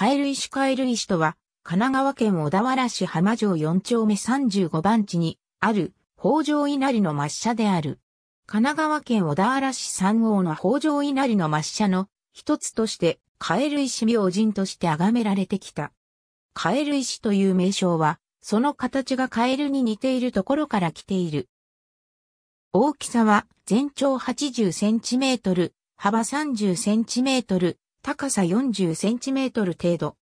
カエル石カエル石とは、神奈川県小田原市浜城4丁目35番地にある北条稲荷の抹茶である。神奈川県小田原市三王の北条稲荷の抹茶の一つとして、カエル石明神として崇められてきた。カエル石という名称は、その形がカエルに似ているところから来ている。大きさは全長80センチメートル、幅30センチメートル、高さ40センチメートル程度。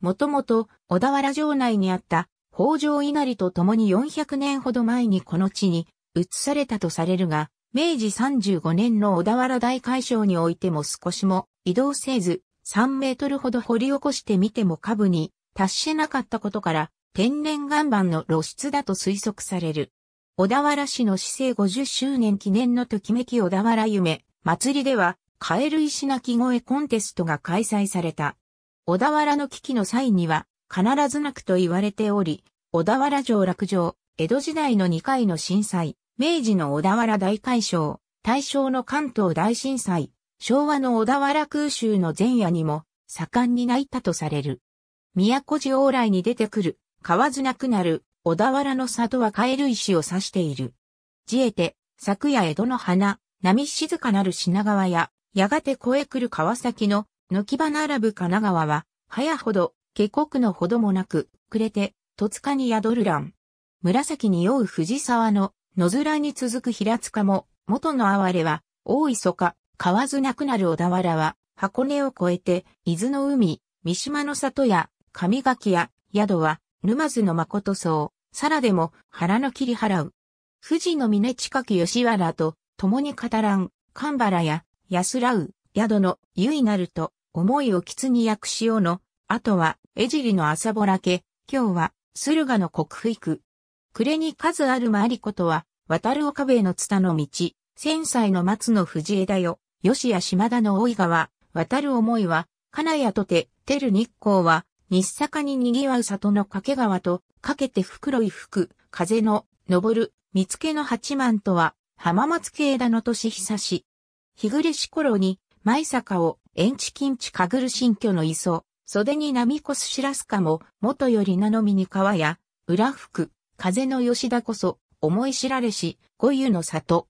もともと小田原城内にあった北条稲荷と共に400年ほど前にこの地に移されたとされるが、明治35年の小田原大海章においても少しも移動せず3メートルほど掘り起こしてみても下部に達してなかったことから天然岩盤の露出だと推測される。小田原市の市政50周年記念のときめき小田原夢祭りではカエル石鳴声コンテストが開催された。小田原の危機の際には、必ず泣くと言われており、小田原城落城、江戸時代の2回の震災、明治の小田原大改正、大正の関東大震災、昭和の小田原空襲の前夜にも、盛んに泣いたとされる。宮古寺往来に出てくる、買わずなくなる、小田原の里はカエル石を指している。自えて、昨夜江戸の花、波静かなる品川や、やがて越え来る川崎の、軒場並ぶ神奈川は、早ほど、下国のほどもなく、暮れて、戸塚に宿る乱。紫に酔う藤沢の、野面に続く平塚も、元の哀れは、大磯か、河津なくなる小田原は、箱根を越えて、伊豆の海、三島の里や、上垣や、宿は、沼津の誠荘、さらでも、腹の切り払う。富士の峰近く吉原と、共に語らん、神原や、安らう、宿の、ゆいなると、思いをきつに訳しようの、あとは、江尻の朝ぼらけ、今日は、駿河の国府行く。暮れに数あるまありことは、渡る岡部のつたの道、千歳の松の藤枝よ、吉や島田の大井川、渡る思いは、金谷とて、照る日光は、日坂に賑わう里の掛川と、かけて袋い吹く、風の、昇る、見つけの八幡とは、浜松系田の年久し、日暮れし頃に、舞坂を、延地近地かぐる新居の磯、袖に波こすしらすかも、元よりなのみに川や、裏吹く、風の吉田こそ、思い知られし、五湯の里。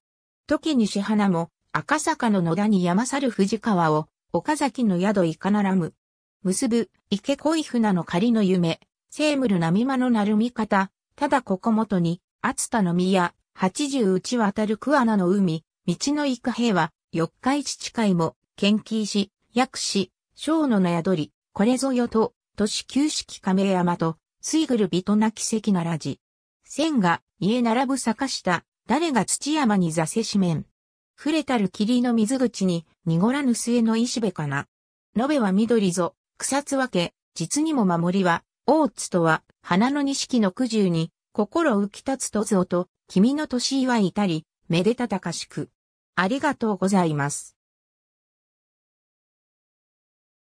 時にし花も、赤坂の野田に山猿藤川を、岡崎の宿いかならむ。結ぶ、池恋船の仮の夢、聖むる波間のなるみ方、ただここ元に、厚田の宮、八十内渡る桑名の海、道の行く平和、四日市地会も、県紀し、薬師、小野の宿り、これぞよと、都市旧式亀山と、水ぐるびとな奇跡ならじ。千が、家並ぶ坂下、誰が土山に座せしめん。触れたる霧の水口に、濁らぬ末の石べかな。延べは緑ぞ、草津分け、実にも守りは、大津とは、花の錦の九十に、心浮き立つとぞと、君の年はいたり、めでたたかしく。ありがとうございます。